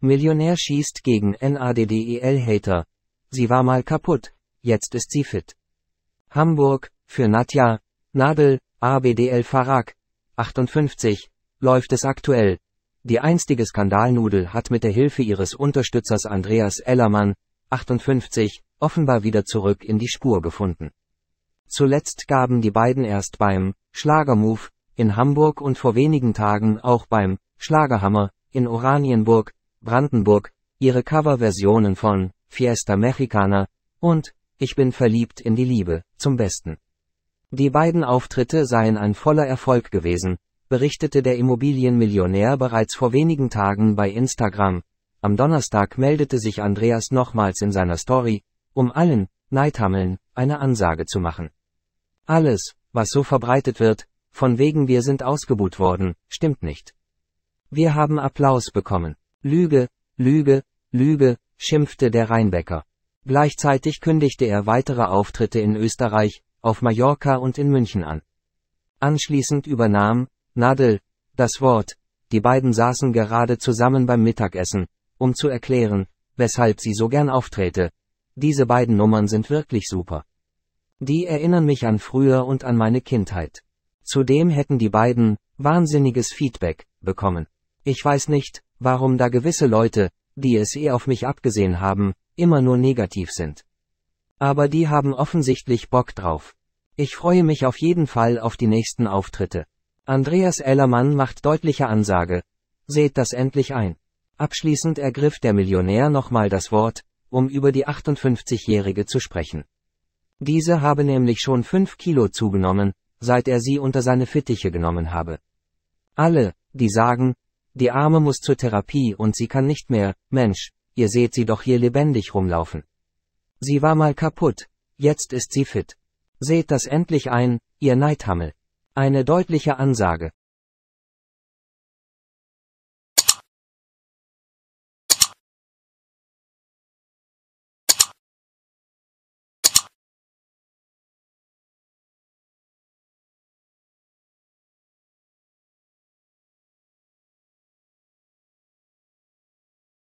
Millionär schießt gegen NADDEL-Hater. Sie war mal kaputt, jetzt ist sie fit. Hamburg, für Nadja, Nadel, ABDL Farag, 58, läuft es aktuell. Die einstige Skandalnudel hat mit der Hilfe ihres Unterstützers Andreas Ellermann, 58, offenbar wieder zurück in die Spur gefunden. Zuletzt gaben die beiden erst beim Schlagermove in Hamburg und vor wenigen Tagen auch beim Schlagerhammer in Oranienburg, Brandenburg, ihre Coverversionen von Fiesta Mexicana und Ich bin verliebt in die Liebe zum Besten. Die beiden Auftritte seien ein voller Erfolg gewesen, berichtete der Immobilienmillionär bereits vor wenigen Tagen bei Instagram. Am Donnerstag meldete sich Andreas nochmals in seiner Story, um allen Neidhammeln eine Ansage zu machen. Alles, was so verbreitet wird, von wegen wir sind ausgebuht worden, stimmt nicht. Wir haben Applaus bekommen. Lüge, Lüge, Lüge, schimpfte der Rheinbecker. Gleichzeitig kündigte er weitere Auftritte in Österreich, auf Mallorca und in München an. Anschließend übernahm Nadel das Wort, die beiden saßen gerade zusammen beim Mittagessen, um zu erklären, weshalb sie so gern auftrete. Diese beiden Nummern sind wirklich super. Die erinnern mich an früher und an meine Kindheit. Zudem hätten die beiden wahnsinniges Feedback bekommen. Ich weiß nicht, warum da gewisse Leute, die es eh auf mich abgesehen haben, immer nur negativ sind. Aber die haben offensichtlich Bock drauf. Ich freue mich auf jeden Fall auf die nächsten Auftritte. Andreas Ellermann macht deutliche Ansage. Seht das endlich ein. Abschließend ergriff der Millionär nochmal das Wort, um über die 58-Jährige zu sprechen. Diese habe nämlich schon 5 Kilo zugenommen, seit er sie unter seine Fittiche genommen habe. Alle, die sagen, die Arme muss zur Therapie und sie kann nicht mehr, Mensch, ihr seht sie doch hier lebendig rumlaufen. Sie war mal kaputt, jetzt ist sie fit. Seht das endlich ein, ihr Neidhammel. Eine deutliche Ansage.